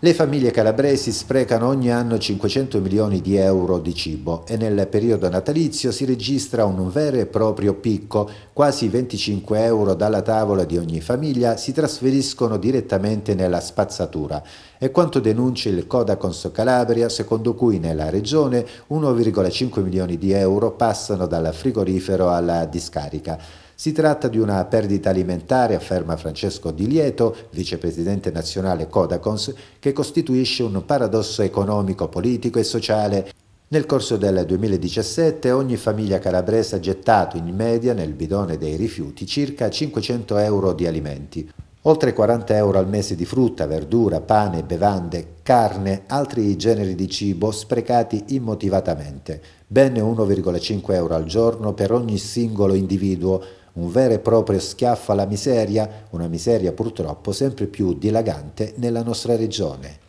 Le famiglie calabresi sprecano ogni anno 500 milioni di euro di cibo e nel periodo natalizio si registra un vero e proprio picco. Quasi 25 euro dalla tavola di ogni famiglia si trasferiscono direttamente nella spazzatura. È quanto denuncia il Codacons Calabria, secondo cui nella regione 1,5 milioni di euro passano dal frigorifero alla discarica. Si tratta di una perdita alimentare, afferma Francesco Di Lieto, vicepresidente nazionale Codacons, che costituisce un paradosso economico, politico e sociale nel corso del 2017 ogni famiglia calabrese ha gettato in media nel bidone dei rifiuti circa 500 euro di alimenti, oltre 40 euro al mese di frutta, verdura, pane, bevande, carne, altri generi di cibo sprecati immotivatamente, ben 1,5 euro al giorno per ogni singolo individuo un vero e proprio schiaffo alla miseria, una miseria purtroppo sempre più dilagante nella nostra regione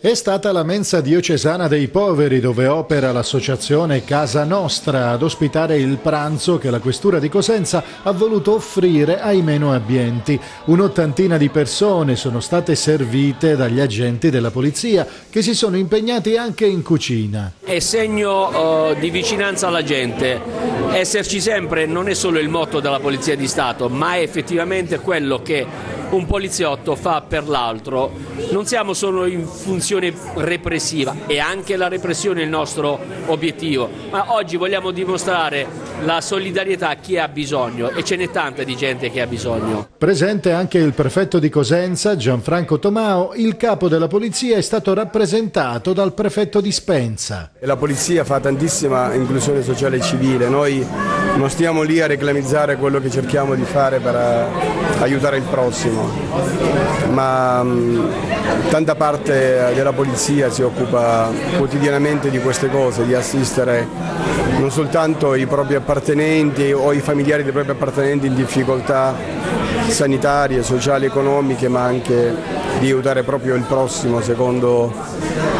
è stata la mensa diocesana dei poveri dove opera l'associazione Casa Nostra ad ospitare il pranzo che la questura di Cosenza ha voluto offrire ai meno abbienti. Un'ottantina di persone sono state servite dagli agenti della polizia che si sono impegnati anche in cucina. È segno eh, di vicinanza alla gente. Esserci sempre non è solo il motto della Polizia di Stato, ma è effettivamente quello che un poliziotto fa per l'altro. Non siamo solo in funzione repressione repressiva e anche la repressione è il nostro obiettivo, ma oggi vogliamo dimostrare la solidarietà a chi ha bisogno e ce n'è tanta di gente che ha bisogno. Presente anche il prefetto di Cosenza, Gianfranco Tomao, il capo della polizia è stato rappresentato dal prefetto di Spenza. La polizia fa tantissima inclusione sociale e civile, noi non stiamo lì a reclamizzare quello che cerchiamo di fare per eh, aiutare il prossimo, ma mm, tanta parte della polizia si occupa quotidianamente di queste cose, di assistere non soltanto i propri appartenenti o i familiari dei propri appartenenti in difficoltà sanitarie, sociali, economiche, ma anche di aiutare proprio il prossimo secondo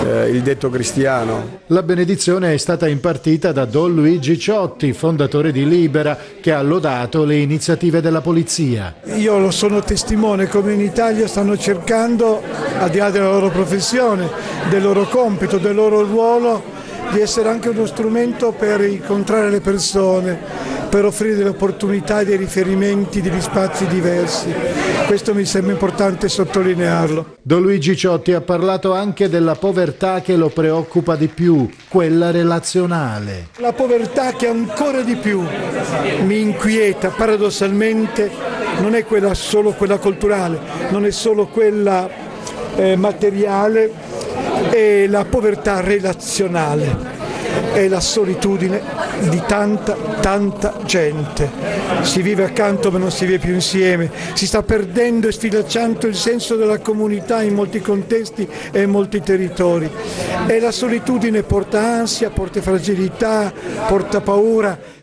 eh, il detto cristiano. La benedizione è stata impartita da Don Luigi Ciotti, fondatore di Libera, che ha lodato le iniziative della polizia. Io lo sono testimone come in Italia stanno cercando, al di là della loro professione, del loro compito, del loro ruolo, di essere anche uno strumento per incontrare le persone, per offrire delle opportunità, dei riferimenti, degli spazi diversi. Questo mi sembra importante sottolinearlo. Don Luigi Ciotti ha parlato anche della povertà che lo preoccupa di più, quella relazionale. La povertà che ancora di più mi inquieta paradossalmente non è quella, solo quella culturale, non è solo quella eh, materiale, è la povertà relazionale, è la solitudine di tanta, tanta gente. Si vive accanto ma non si vive più insieme, si sta perdendo e sfilacciando il senso della comunità in molti contesti e in molti territori. E la solitudine porta ansia, porta fragilità, porta paura.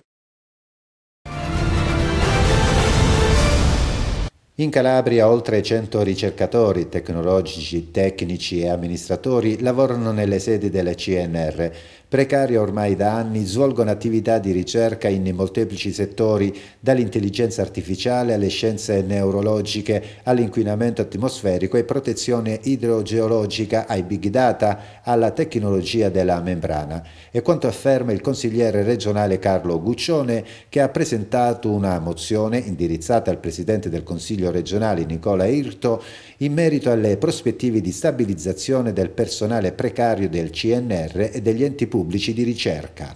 In Calabria oltre 100 ricercatori, tecnologici, tecnici e amministratori lavorano nelle sedi delle CNR precaria ormai da anni, svolgono attività di ricerca in molteplici settori, dall'intelligenza artificiale alle scienze neurologiche, all'inquinamento atmosferico e protezione idrogeologica, ai big data, alla tecnologia della membrana. E quanto afferma il consigliere regionale Carlo Guccione, che ha presentato una mozione indirizzata al presidente del Consiglio regionale Nicola Irto in merito alle prospettive di stabilizzazione del personale precario del CNR e degli enti pubblici pubblici di ricerca.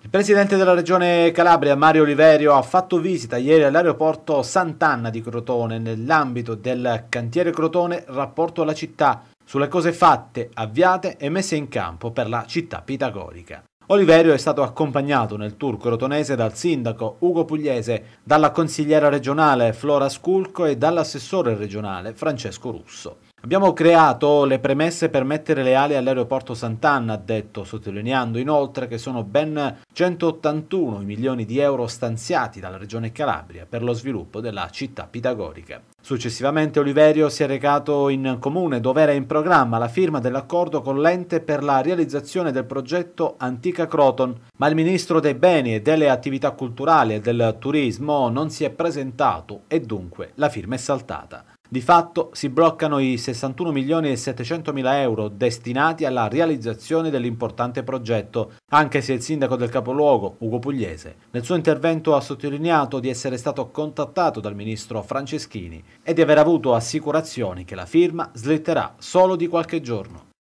Il presidente della regione Calabria, Mario Oliverio, ha fatto visita ieri all'aeroporto Sant'Anna di Crotone nell'ambito del cantiere Crotone Rapporto alla città sulle cose fatte, avviate e messe in campo per la città pitagorica. Oliverio è stato accompagnato nel tour crotonese dal sindaco Ugo Pugliese, dalla consigliera regionale Flora Sculco e dall'assessore regionale Francesco Russo. Abbiamo creato le premesse per mettere le ali all'aeroporto Sant'Anna, ha detto, sottolineando inoltre che sono ben 181 i milioni di euro stanziati dalla Regione Calabria per lo sviluppo della città pitagorica. Successivamente Oliverio si è recato in comune dove era in programma la firma dell'accordo con l'ente per la realizzazione del progetto Antica Croton, ma il ministro dei beni e delle attività culturali e del turismo non si è presentato e dunque la firma è saltata. Di fatto si bloccano i 61 milioni e 700 mila euro destinati alla realizzazione dell'importante progetto, anche se il sindaco del capoluogo, Ugo Pugliese, nel suo intervento ha sottolineato di essere stato contattato dal ministro Franceschini e di aver avuto assicurazioni che la firma slitterà solo di qualche giorno.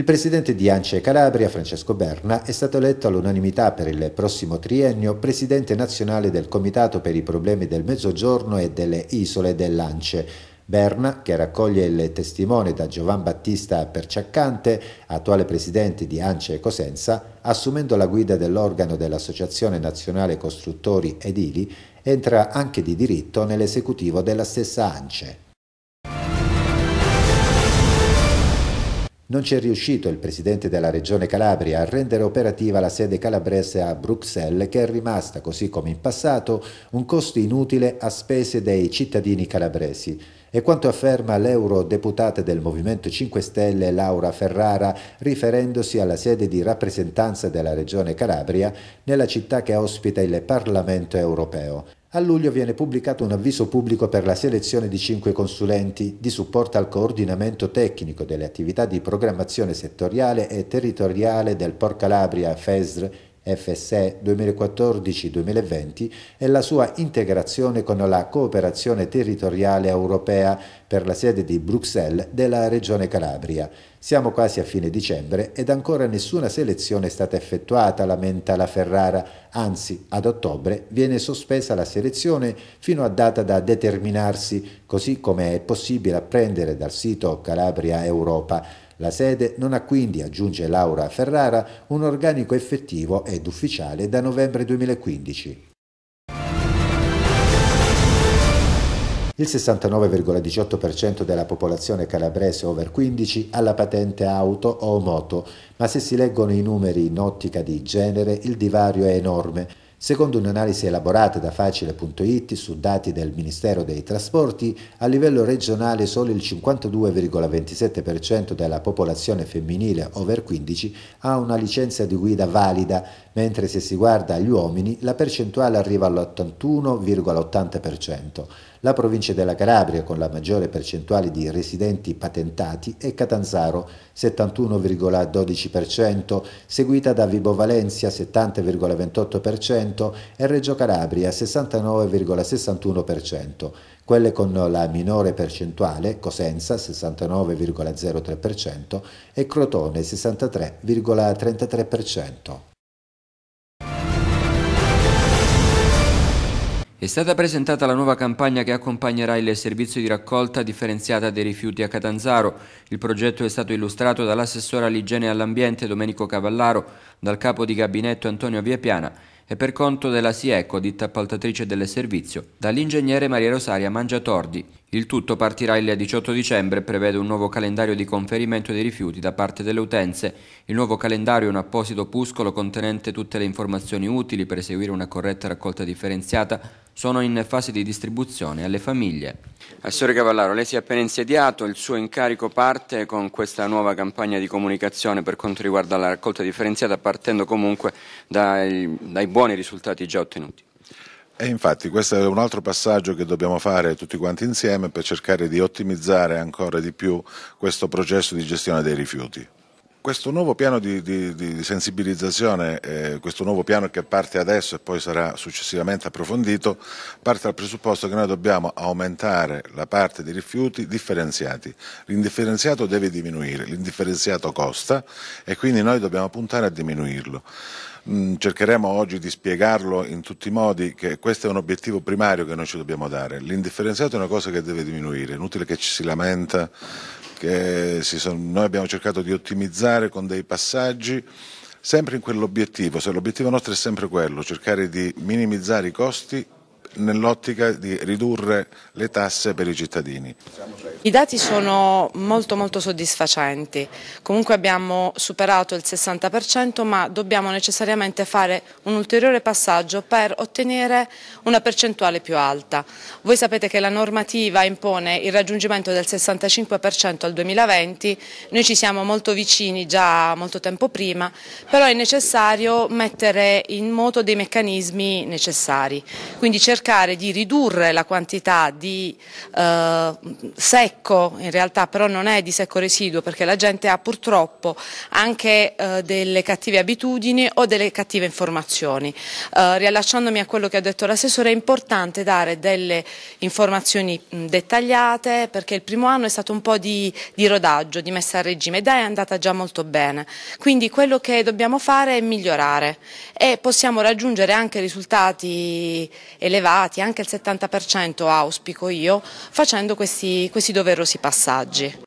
Il presidente di Ance Calabria, Francesco Berna, è stato eletto all'unanimità per il prossimo triennio presidente nazionale del Comitato per i problemi del Mezzogiorno e delle isole dell'Ance. Berna, che raccoglie il testimone da Giovan Battista Perciaccante, attuale presidente di Ance Cosenza, assumendo la guida dell'organo dell'Associazione Nazionale Costruttori Edili, entra anche di diritto nell'esecutivo della stessa Ance. Non c'è riuscito il presidente della regione Calabria a rendere operativa la sede calabrese a Bruxelles che è rimasta, così come in passato, un costo inutile a spese dei cittadini calabresi. È quanto afferma l'eurodeputata del Movimento 5 Stelle Laura Ferrara riferendosi alla sede di rappresentanza della regione Calabria nella città che ospita il Parlamento europeo. A luglio viene pubblicato un avviso pubblico per la selezione di cinque consulenti di supporto al coordinamento tecnico delle attività di programmazione settoriale e territoriale del Por Calabria FESR FSE 2014-2020 e la sua integrazione con la cooperazione territoriale europea per la sede di Bruxelles della Regione Calabria. Siamo quasi a fine dicembre ed ancora nessuna selezione è stata effettuata, lamenta la Ferrara, anzi ad ottobre viene sospesa la selezione fino a data da determinarsi, così come è possibile apprendere dal sito Calabria Europa la sede non ha quindi, aggiunge Laura Ferrara, un organico effettivo ed ufficiale da novembre 2015. Il 69,18% della popolazione calabrese over 15 ha la patente auto o moto, ma se si leggono i numeri in ottica di genere il divario è enorme. Secondo un'analisi elaborata da facile.it su dati del Ministero dei Trasporti, a livello regionale solo il 52,27% della popolazione femminile over 15 ha una licenza di guida valida, mentre se si guarda agli uomini la percentuale arriva all'81,80%. La provincia della Calabria, con la maggiore percentuale di residenti patentati, è Catanzaro, 71,12%, seguita da Vibo Valencia, 70,28% e Reggio Calabria, 69,61%. Quelle con la minore percentuale, Cosenza 69,03% e Crotone 63,33%. È stata presentata la nuova campagna che accompagnerà il servizio di raccolta differenziata dei rifiuti a Catanzaro. Il progetto è stato illustrato dall'assessore all'igiene e all'ambiente Domenico Cavallaro, dal capo di gabinetto Antonio Viepiana e per conto della SIECO, ditta appaltatrice del servizio, dall'ingegnere Maria Rosaria Mangiatordi. Il tutto partirà il 18 dicembre e prevede un nuovo calendario di conferimento dei rifiuti da parte delle utenze. Il nuovo calendario è un apposito opuscolo contenente tutte le informazioni utili per eseguire una corretta raccolta differenziata sono in fase di distribuzione alle famiglie. Assessore Cavallaro, lei si è appena insediato, il suo incarico parte con questa nuova campagna di comunicazione per quanto riguarda la raccolta differenziata, partendo comunque dai, dai buoni risultati già ottenuti. E infatti questo è un altro passaggio che dobbiamo fare tutti quanti insieme per cercare di ottimizzare ancora di più questo processo di gestione dei rifiuti. Questo nuovo piano di, di, di sensibilizzazione, eh, questo nuovo piano che parte adesso e poi sarà successivamente approfondito, parte dal presupposto che noi dobbiamo aumentare la parte dei rifiuti differenziati. L'indifferenziato deve diminuire, l'indifferenziato costa e quindi noi dobbiamo puntare a diminuirlo mm, cercheremo oggi di spiegarlo in tutti i modi che questo è un obiettivo primario che noi ci dobbiamo dare. L'indifferenziato è una cosa che deve diminuire, è inutile che ci si lamenta che sono, noi abbiamo cercato di ottimizzare con dei passaggi sempre in quell'obiettivo, se l'obiettivo nostro è sempre quello, cercare di minimizzare i costi nell'ottica di ridurre le tasse per i cittadini. I dati sono molto molto soddisfacenti, comunque abbiamo superato il 60% ma dobbiamo necessariamente fare un ulteriore passaggio per ottenere una percentuale più alta. Voi sapete che la normativa impone il raggiungimento del 65% al 2020, noi ci siamo molto vicini già molto tempo prima, però è necessario mettere in moto dei meccanismi necessari, quindi cercare cercare di ridurre la quantità di eh, secco, in realtà però non è di secco residuo perché la gente ha purtroppo anche eh, delle cattive abitudini o delle cattive informazioni. Eh, riallacciandomi a quello che ha detto l'assessore è importante dare delle informazioni mh, dettagliate perché il primo anno è stato un po' di, di rodaggio, di messa a regime ed è andata già molto bene. Quindi quello che dobbiamo fare è migliorare e possiamo raggiungere anche risultati elevati regolati, anche il 70% auspico io, facendo questi, questi doverosi passaggi.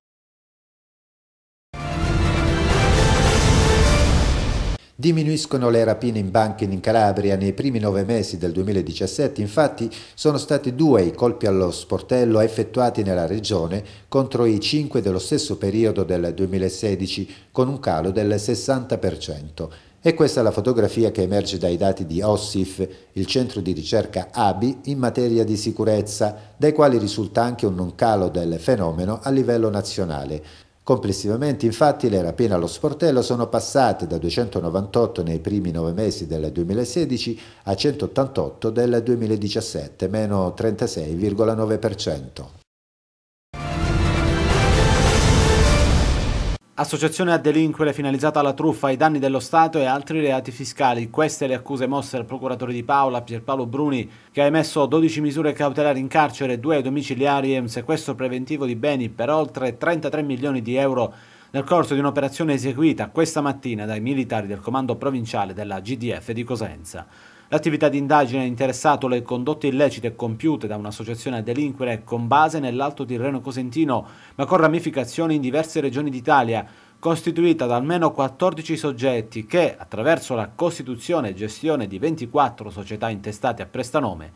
Diminuiscono le rapine in banche in Calabria. Nei primi nove mesi del 2017, infatti, sono stati due i colpi allo sportello effettuati nella regione contro i cinque dello stesso periodo del 2016, con un calo del 60%. E questa è la fotografia che emerge dai dati di OSIF, il centro di ricerca ABI in materia di sicurezza, dai quali risulta anche un non calo del fenomeno a livello nazionale. Complessivamente infatti le rapine allo sportello sono passate da 298 nei primi nove mesi del 2016 a 188 del 2017, meno 36,9%. Associazione a delinquere finalizzata alla truffa ai danni dello Stato e altri reati fiscali. Queste le accuse mosse al procuratore di Paola Pierpaolo Bruni, che ha emesso 12 misure cautelari in carcere, 2 domiciliari e un sequestro preventivo di beni per oltre 33 milioni di euro nel corso di un'operazione eseguita questa mattina dai militari del comando provinciale della GDF di Cosenza. L'attività di indagine ha interessato le condotte illecite compiute da un'associazione a delinquere con base nell'Alto Tirreno Cosentino, ma con ramificazioni in diverse regioni d'Italia, costituita da almeno 14 soggetti che, attraverso la costituzione e gestione di 24 società intestate a prestanome,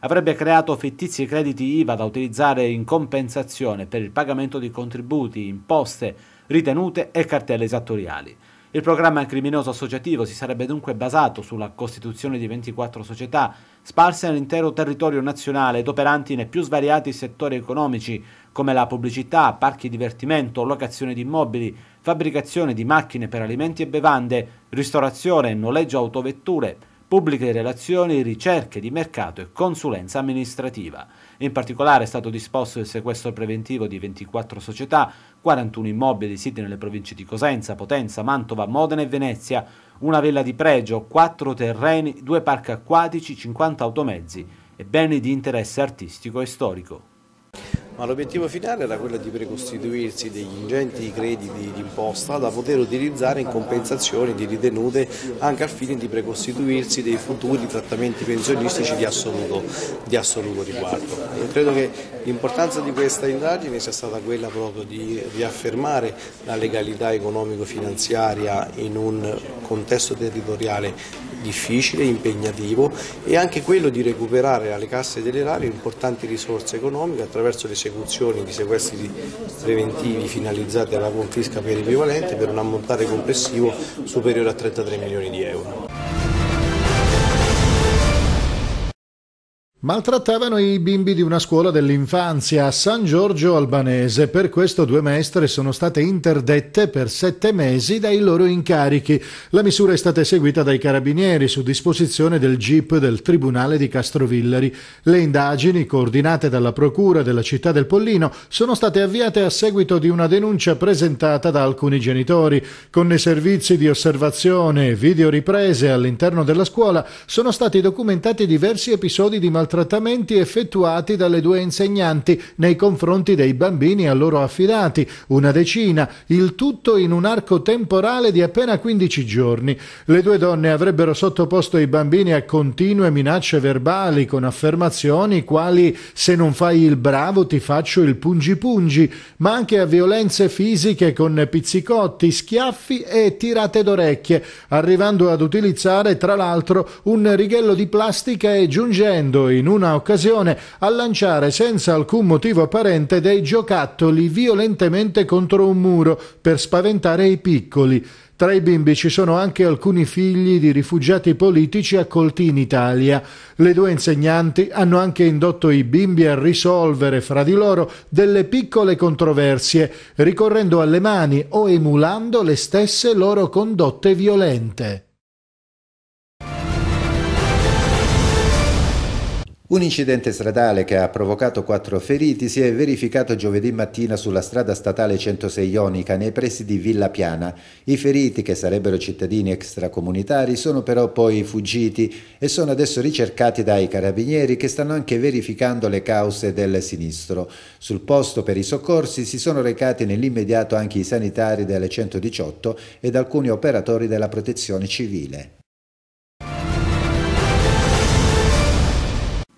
avrebbe creato fittizi crediti IVA da utilizzare in compensazione per il pagamento di contributi, imposte, ritenute e cartelle esattoriali. Il programma criminoso associativo si sarebbe dunque basato sulla costituzione di 24 società sparse nell'intero territorio nazionale ed operanti nei più svariati settori economici come la pubblicità, parchi divertimento, locazione di immobili, fabbricazione di macchine per alimenti e bevande, ristorazione e noleggio autovetture, pubbliche relazioni, ricerche di mercato e consulenza amministrativa. In particolare è stato disposto il sequestro preventivo di 24 società, 41 immobili siti nelle province di Cosenza, Potenza, Mantova, Modena e Venezia, una villa di pregio, 4 terreni, 2 parchi acquatici, 50 automezzi e beni di interesse artistico e storico. Ma l'obiettivo finale era quello di precostituirsi degli ingenti crediti d'imposta da poter utilizzare in compensazione di ritenute anche al fine di precostituirsi dei futuri trattamenti pensionistici di assoluto, di assoluto riguardo. Io credo che L'importanza di questa indagine sia stata quella proprio di riaffermare la legalità economico-finanziaria in un contesto territoriale difficile, impegnativo e anche quello di recuperare alle casse dell'erario importanti risorse economiche attraverso l'esecuzione di sequestri preventivi finalizzati alla confisca per equivalente per un ammontare complessivo superiore a 33 milioni di euro. Maltrattavano i bimbi di una scuola dell'infanzia a San Giorgio Albanese, per questo due maestre sono state interdette per sette mesi dai loro incarichi. La misura è stata eseguita dai carabinieri su disposizione del GIP del Tribunale di Castrovillari. Le indagini, coordinate dalla Procura della città del Pollino, sono state avviate a seguito di una denuncia presentata da alcuni genitori. Con i servizi di osservazione e videoriprese all'interno della scuola sono stati documentati diversi episodi di maltrattamento trattamenti effettuati dalle due insegnanti nei confronti dei bambini a loro affidati, una decina, il tutto in un arco temporale di appena 15 giorni. Le due donne avrebbero sottoposto i bambini a continue minacce verbali con affermazioni quali se non fai il bravo ti faccio il pungi pungi, ma anche a violenze fisiche con pizzicotti, schiaffi e tirate d'orecchie, arrivando ad utilizzare tra l'altro un righello di plastica e giungendo in in una occasione a lanciare senza alcun motivo apparente dei giocattoli violentemente contro un muro per spaventare i piccoli. Tra i bimbi ci sono anche alcuni figli di rifugiati politici accolti in Italia. Le due insegnanti hanno anche indotto i bimbi a risolvere fra di loro delle piccole controversie, ricorrendo alle mani o emulando le stesse loro condotte violente. Un incidente stradale che ha provocato quattro feriti si è verificato giovedì mattina sulla strada statale 106 Ionica nei pressi di Villa Piana. I feriti, che sarebbero cittadini extracomunitari, sono però poi fuggiti e sono adesso ricercati dai carabinieri che stanno anche verificando le cause del sinistro. Sul posto per i soccorsi si sono recati nell'immediato anche i sanitari del 118 ed alcuni operatori della protezione civile.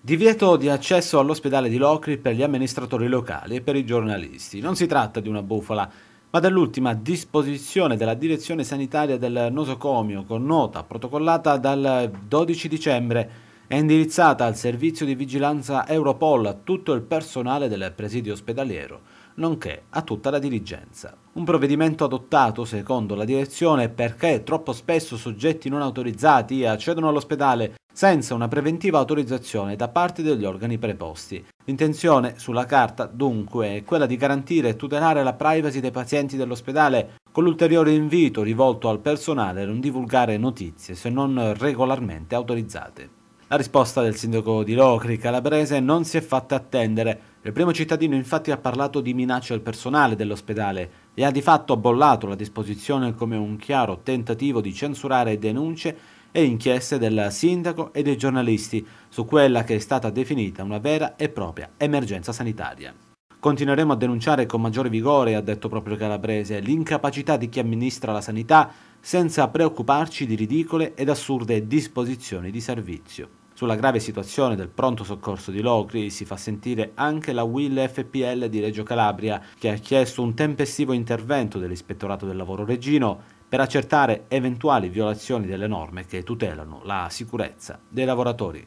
Divieto di accesso all'ospedale di Locri per gli amministratori locali e per i giornalisti. Non si tratta di una bufala, ma dell'ultima disposizione della direzione sanitaria del nosocomio con nota protocollata dal 12 dicembre e indirizzata al servizio di vigilanza Europol a tutto il personale del presidio ospedaliero nonché a tutta la dirigenza. Un provvedimento adottato, secondo la direzione, perché troppo spesso soggetti non autorizzati accedono all'ospedale senza una preventiva autorizzazione da parte degli organi preposti. L'intenzione sulla carta dunque è quella di garantire e tutelare la privacy dei pazienti dell'ospedale con l'ulteriore invito rivolto al personale a non divulgare notizie se non regolarmente autorizzate. La risposta del sindaco di Locri, Calabrese, non si è fatta attendere. Il primo cittadino infatti ha parlato di minacce al personale dell'ospedale e ha di fatto bollato la disposizione come un chiaro tentativo di censurare denunce e inchieste del sindaco e dei giornalisti su quella che è stata definita una vera e propria emergenza sanitaria. Continueremo a denunciare con maggiore vigore, ha detto proprio Calabrese, l'incapacità di chi amministra la sanità senza preoccuparci di ridicole ed assurde disposizioni di servizio. Sulla grave situazione del pronto soccorso di Locri si fa sentire anche la Will FPL di Reggio Calabria, che ha chiesto un tempestivo intervento dell'Ispettorato del Lavoro Regino per accertare eventuali violazioni delle norme che tutelano la sicurezza dei lavoratori.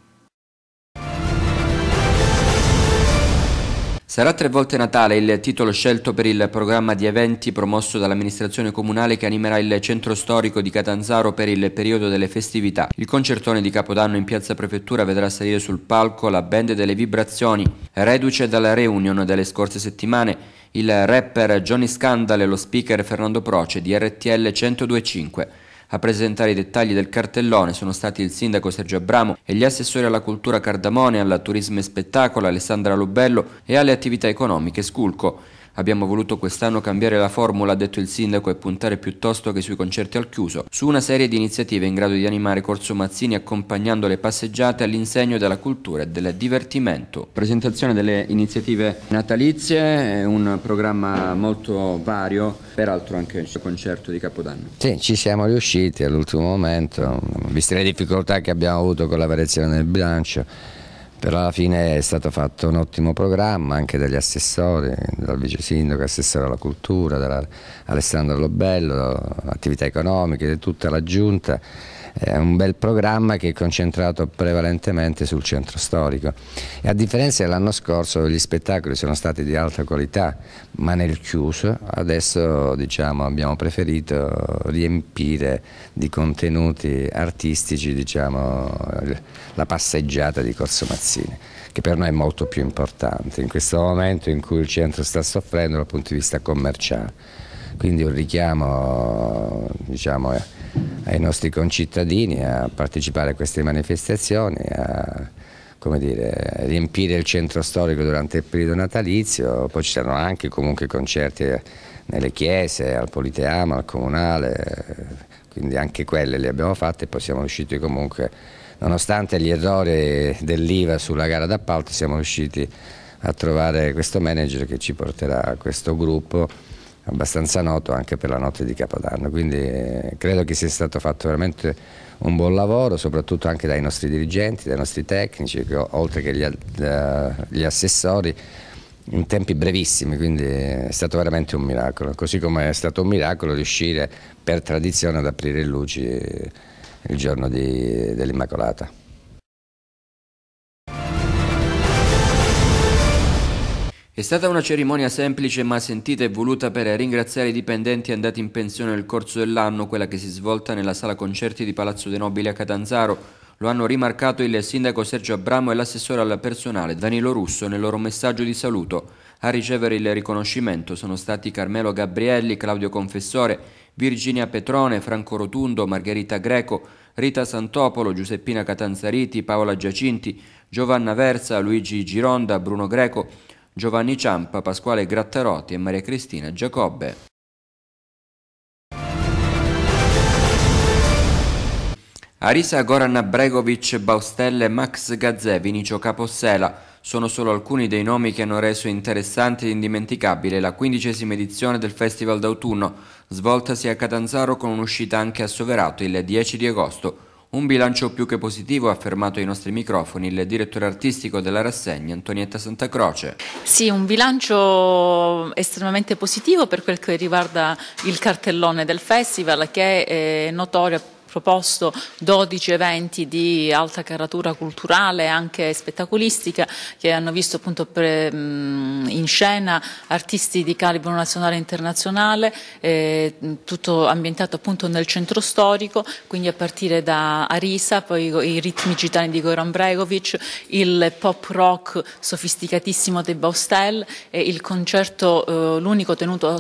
Sarà tre volte Natale il titolo scelto per il programma di eventi promosso dall'amministrazione comunale che animerà il centro storico di Catanzaro per il periodo delle festività. Il concertone di Capodanno in piazza Prefettura vedrà salire sul palco la band delle vibrazioni, reduce dalla reunion delle scorse settimane, il rapper Johnny Scandal e lo speaker Fernando Proce di RTL 1025. A presentare i dettagli del cartellone sono stati il sindaco Sergio Abramo e gli assessori alla cultura Cardamone, alla turismo e spettacolo Alessandra Lobello e alle attività economiche Sculco. Abbiamo voluto quest'anno cambiare la formula, ha detto il sindaco, e puntare piuttosto che sui concerti al chiuso, su una serie di iniziative in grado di animare Corso Mazzini accompagnando le passeggiate all'insegno della cultura e del divertimento. Presentazione delle iniziative natalizie, eh, un programma molto vario, peraltro anche il concerto di Capodanno. Sì, ci siamo riusciti all'ultimo momento, viste le difficoltà che abbiamo avuto con la variazione del bilancio però alla fine è stato fatto un ottimo programma anche dagli assessori, dal vice sindaco, assessore alla cultura, da Alessandro Lobello, attività economiche, di tutta la giunta è un bel programma che è concentrato prevalentemente sul centro storico. E a differenza dell'anno scorso gli spettacoli sono stati di alta qualità ma nel chiuso, adesso diciamo, abbiamo preferito riempire di contenuti artistici diciamo, la passeggiata di Corso Mazzini che per noi è molto più importante in questo momento in cui il centro sta soffrendo dal punto di vista commerciale. Quindi un richiamo diciamo, ai nostri concittadini a partecipare a queste manifestazioni, a dire, riempire il centro storico durante il periodo natalizio, poi ci saranno anche comunque concerti nelle chiese, al Politeama, al Comunale, quindi anche quelle le abbiamo fatte e poi siamo riusciti comunque, nonostante gli errori dell'IVA sulla gara d'appalto, siamo riusciti a trovare questo manager che ci porterà a questo gruppo abbastanza noto anche per la notte di Capodanno, quindi eh, credo che sia stato fatto veramente un buon lavoro, soprattutto anche dai nostri dirigenti, dai nostri tecnici, oltre che gli, gli assessori, in tempi brevissimi, quindi è stato veramente un miracolo, così come è stato un miracolo riuscire per tradizione ad aprire luci il giorno dell'Immacolata. È stata una cerimonia semplice ma sentita e voluta per ringraziare i dipendenti andati in pensione nel corso dell'anno, quella che si svolta nella sala concerti di Palazzo dei Nobili a Catanzaro. Lo hanno rimarcato il sindaco Sergio Abramo e l'assessore al personale Danilo Russo nel loro messaggio di saluto. A ricevere il riconoscimento sono stati Carmelo Gabrielli, Claudio Confessore, Virginia Petrone, Franco Rotundo, Margherita Greco, Rita Santopolo, Giuseppina Catanzariti, Paola Giacinti, Giovanna Versa, Luigi Gironda, Bruno Greco, Giovanni Ciampa, Pasquale Grattarotti e Maria Cristina Giacobbe. Arisa Goran Bregovic, Baustelle, Max Gazzè, Vinicio Capossela sono solo alcuni dei nomi che hanno reso interessante ed indimenticabile la quindicesima edizione del Festival d'autunno, svoltasi a Catanzaro con un'uscita anche a Soverato il 10 di agosto. Un bilancio più che positivo ha affermato ai nostri microfoni il direttore artistico della rassegna Antonietta Santacroce. Sì, un bilancio estremamente positivo per quel che riguarda il cartellone del festival che è eh, notorio proposto 12 eventi di alta caratura culturale e anche spettacolistica che hanno visto appunto pre, mh, in scena artisti di calibro nazionale e internazionale, eh, tutto ambientato appunto nel centro storico, quindi a partire da Arisa, poi i ritmi gitani di Goran Bregovic, il pop rock sofisticatissimo dei Baustel e il concerto, eh, l'unico tenuto a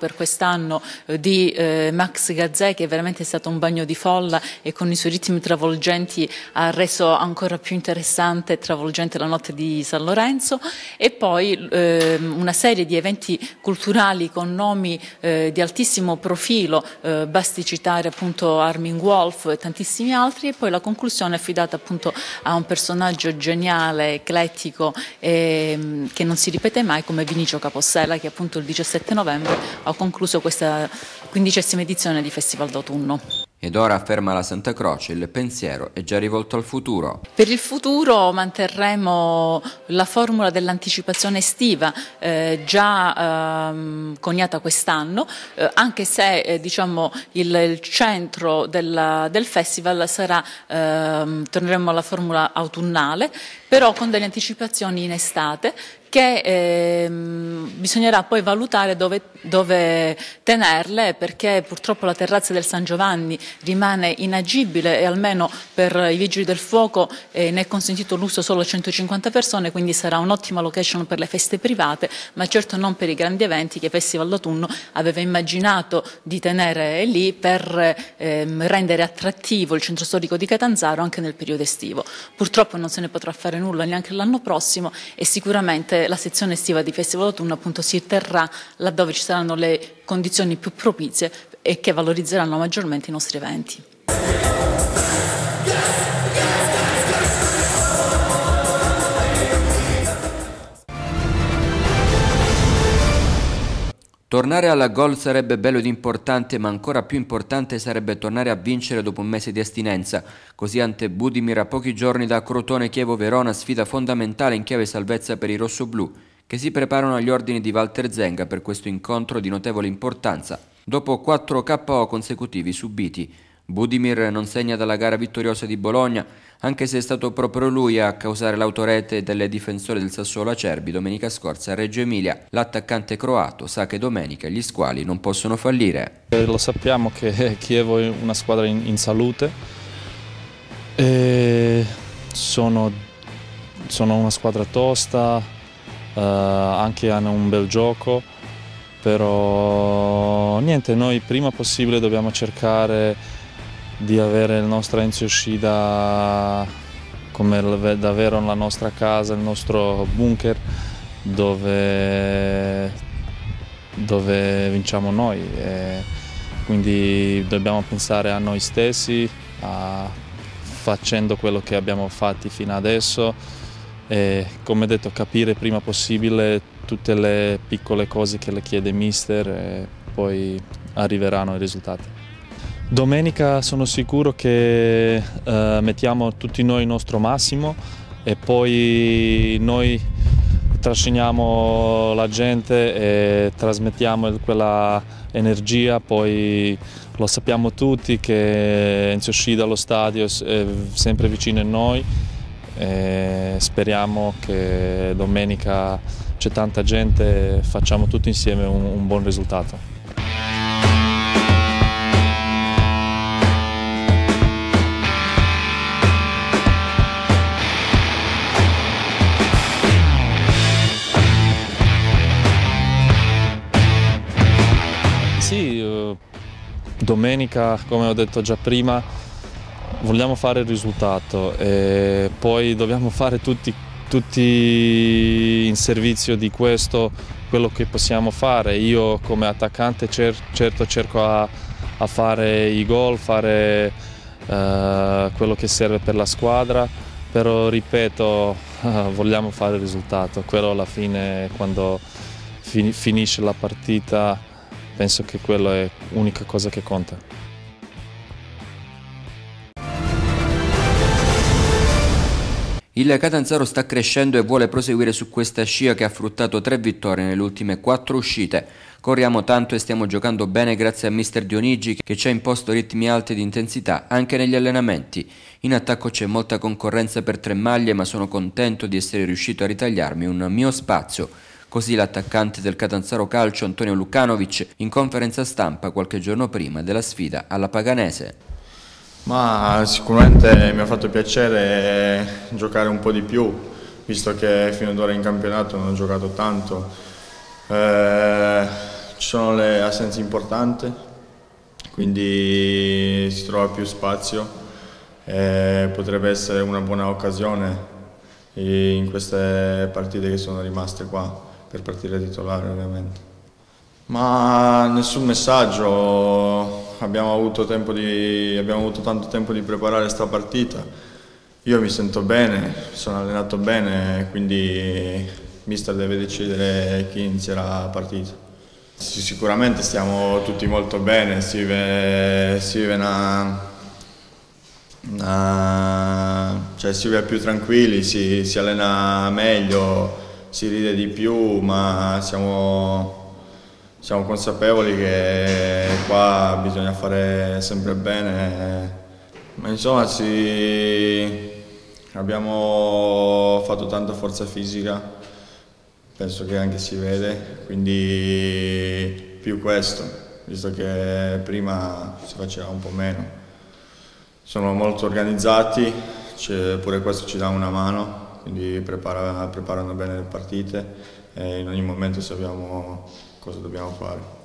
per quest'anno eh, di eh, Max Gazzè che è veramente stato un bagno di di folla e con i suoi ritmi travolgenti ha reso ancora più interessante e travolgente la notte di San Lorenzo e poi eh, una serie di eventi culturali con nomi eh, di altissimo profilo, eh, basti citare appunto Armin Wolf e tantissimi altri e poi la conclusione è affidata appunto a un personaggio geniale, eclettico ehm, che non si ripete mai come Vinicio Capossella che appunto il 17 novembre ha concluso questa quindicesima edizione di Festival d'autunno. Ed ora, afferma la Santa Croce, il pensiero è già rivolto al futuro. Per il futuro manterremo la formula dell'anticipazione estiva eh, già ehm, coniata quest'anno, eh, anche se eh, diciamo, il, il, centro della, del festival sarà, ehm, torneremo alla formula autunnale, però con delle anticipazioni in estate che ehm, bisognerà poi valutare dove, dove, tenerle perché purtroppo la terrazza del San Giovanni rimane inagibile e almeno per i vigili del fuoco eh, ne è consentito l'uso solo a 150 persone, quindi sarà un'ottima location per le feste private, ma certo non per i grandi eventi che Festival d'autunno aveva immaginato di tenere lì per ehm, rendere attrattivo il centro storico di Catanzaro anche nel periodo estivo. Purtroppo non se ne potrà fare nulla neanche l'anno prossimo e sicuramente la sezione estiva di Festival Autunno appunto, si terrà laddove ci saranno le condizioni più propizie e che valorizzeranno maggiormente i nostri eventi. Tornare alla gol sarebbe bello ed importante, ma ancora più importante sarebbe tornare a vincere dopo un mese di astinenza. Così ante Budimir a pochi giorni da Crotone Chievo Verona, sfida fondamentale in chiave salvezza per i rossoblù, che si preparano agli ordini di Walter Zenga per questo incontro di notevole importanza, dopo 4 KO consecutivi subiti. Budimir non segna dalla gara vittoriosa di Bologna, anche se è stato proprio lui a causare l'autorete delle difensore del Sassuolo Acerbi domenica scorsa a Reggio Emilia. L'attaccante croato sa che domenica gli squali non possono fallire. Eh, lo sappiamo che Chievo è una squadra in, in salute, e eh, sono, sono, una squadra tosta, eh, anche hanno un bel gioco, però niente, noi prima possibile dobbiamo cercare di avere il nostro Enzio Shida come davvero la nostra casa, il nostro bunker dove, dove vinciamo noi. E quindi dobbiamo pensare a noi stessi, a, facendo quello che abbiamo fatto fino adesso e come detto capire prima possibile tutte le piccole cose che le chiede mister e poi arriveranno i risultati. Domenica sono sicuro che eh, mettiamo tutti noi il nostro massimo e poi noi trasciniamo la gente e trasmettiamo quella energia, poi lo sappiamo tutti che Enzo Scida dallo stadio è sempre vicino a noi e speriamo che domenica c'è tanta gente e facciamo tutti insieme un, un buon risultato. Domenica, come ho detto già prima, vogliamo fare il risultato e poi dobbiamo fare tutti, tutti in servizio di questo quello che possiamo fare. Io come attaccante cer certo cerco a, a, fare i gol, fare eh, quello che serve per la squadra, però ripeto, eh, vogliamo fare il risultato. Quello alla fine quando fin finisce la partita penso che quella è l'unica cosa che conta. Il Catanzaro sta crescendo e vuole proseguire su questa scia che ha fruttato tre vittorie nelle ultime quattro uscite. Corriamo tanto e stiamo giocando bene grazie a mister Dionigi che ci ha imposto ritmi alti di intensità anche negli allenamenti. In attacco c'è molta concorrenza per tre maglie ma sono contento di essere riuscito a ritagliarmi un mio spazio. Così l'attaccante del Catanzaro Calcio Antonio Lucanovic in conferenza stampa qualche giorno prima della sfida alla Paganese. Ma sicuramente mi ha fatto piacere eh, giocare un po' di più, visto che fino ad ora in campionato non ho giocato tanto. Eh, ci sono le assenze importanti, quindi si trova più spazio e eh, potrebbe essere una buona occasione eh, in queste partite che sono rimaste qua per partire da titolare ovviamente. Ma nessun messaggio, abbiamo avuto, di, abbiamo avuto tanto tempo di preparare questa partita, io mi sento bene, sono allenato bene, quindi mister deve decidere chi inizierà la partita. sicuramente stiamo tutti molto bene, si vive, si vive una, una, cioè si vive più tranquilli, si, si allena meglio, si ride di più, ma siamo, siamo consapevoli che qua bisogna fare sempre bene. Ma insomma ci, abbiamo fatto tanta forza fisica, penso che anche si vede, quindi più questo, visto che prima si faceva un po' meno. Sono molto organizzati, pure questo ci dà una mano, quindi prepara, preparano bene le partite e in ogni momento sappiamo cosa dobbiamo fare.